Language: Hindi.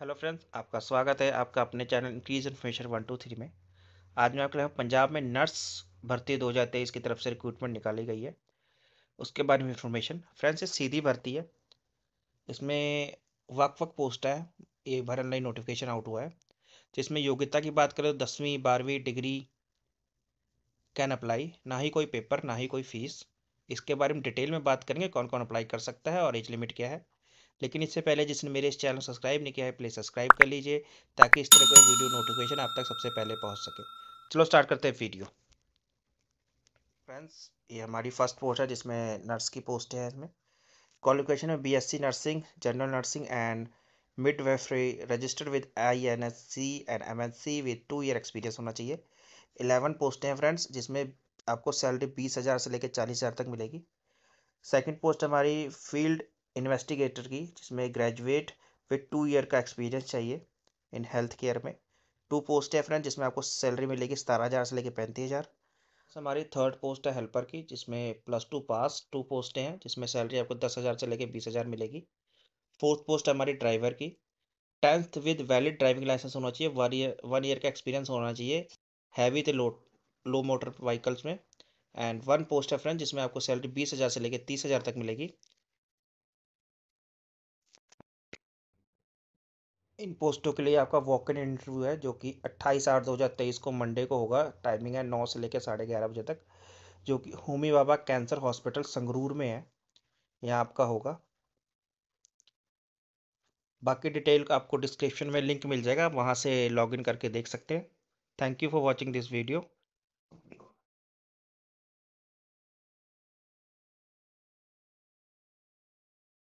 हेलो फ्रेंड्स आपका स्वागत है आपका अपने channel increase information one two three में आज मैं आपके लिए पंजाब में नर्स भर्ती दो हज़ार तेईस की तरफ से रिक्रूटमेंट निकाली गई है उसके बारे में इन्फॉर्मेशन फ्रेंड्स ये सीधी भर्ती है इसमें वक् वक् पोस्ट है ये भर ऑनलाइन नोटिफिकेशन आउट हुआ है जिसमें योग्यता की बात करें तो दसवीं बारहवीं डिग्री कैन अप्लाई ना ही कोई पेपर ना ही कोई फीस इसके बारे में डिटेल में बात करेंगे कौन कौन अप्लाई कर सकता है और एज लिमिट क्या है लेकिन इससे पहले जिसने मेरे इस चैनल सब्सक्राइब नहीं किया है प्लीज़ सब्सक्राइब कर लीजिए ताकि इस तरह का वीडियो नोटिफिकेशन आप तक सबसे पहले पहुँच सके चलो स्टार्ट करते हैं वीडियो फ्रेंड्स ये हमारी फर्स्ट पोस्ट है जिसमें नर्स की पोस्ट है इसमें क्वालिफिकेशन में B nursing general nursing and midwifery registered with I N S C and M N C with two year experience होना चाहिए इलेवन पोस्टें हैं फ्रेंड्स जिसमें आपको सैलरी बीस हज़ार से लेकर चालीस हज़ार तक मिलेगी सेकंड पोस्ट हमारी फील्ड इन्वेस्टिगेटर की जिसमें ग्रेजुएट विथ टू ईयर का एक्सपीरियंस चाहिए इन हेल्थ केयर में टू पोस्ट है फ्रेंड जिसमें आपको सैलरी मिलेगी सतारह हज़ार से लेकर पैंतीस हज़ार हमारी थर्ड पोस्ट है हेल्पर की जिसमें प्लस टू पास टू पोस्टें हैं जिसमें सैलरी आपको दस हज़ार से लेकर बीस हज़ार मिलेगी फोर्थ पोस्ट है हमारी ड्राइवर की tenth with valid driving license होना चाहिए वन ईयर वन ईयर का एक्सपीरियंस होना चाहिए heavy the low low motor vehicles में एंड वन पोस्ट है फ्रेंड जिसमें आपको सैलरी बीस हज़ार से लेकर तीस हज़ार तक मिलेगी इन पोस्टों के लिए आपका वॉक इन इंटरव्यू है जो कि अट्ठाईस आठ दो हज़ार तेईस को मंडे को होगा टाइमिंग है नौ से लेकर साढ़े ग्यारह बजे तक जो कि होमी बाबा कैंसर हॉस्पिटल संगरूर में है यहाँ आपका होगा बाकी डिटेल का आपको डिस्क्रिप्शन में लिंक मिल जाएगा वहाँ से लॉग करके देख सकते हैं thank you for watching this video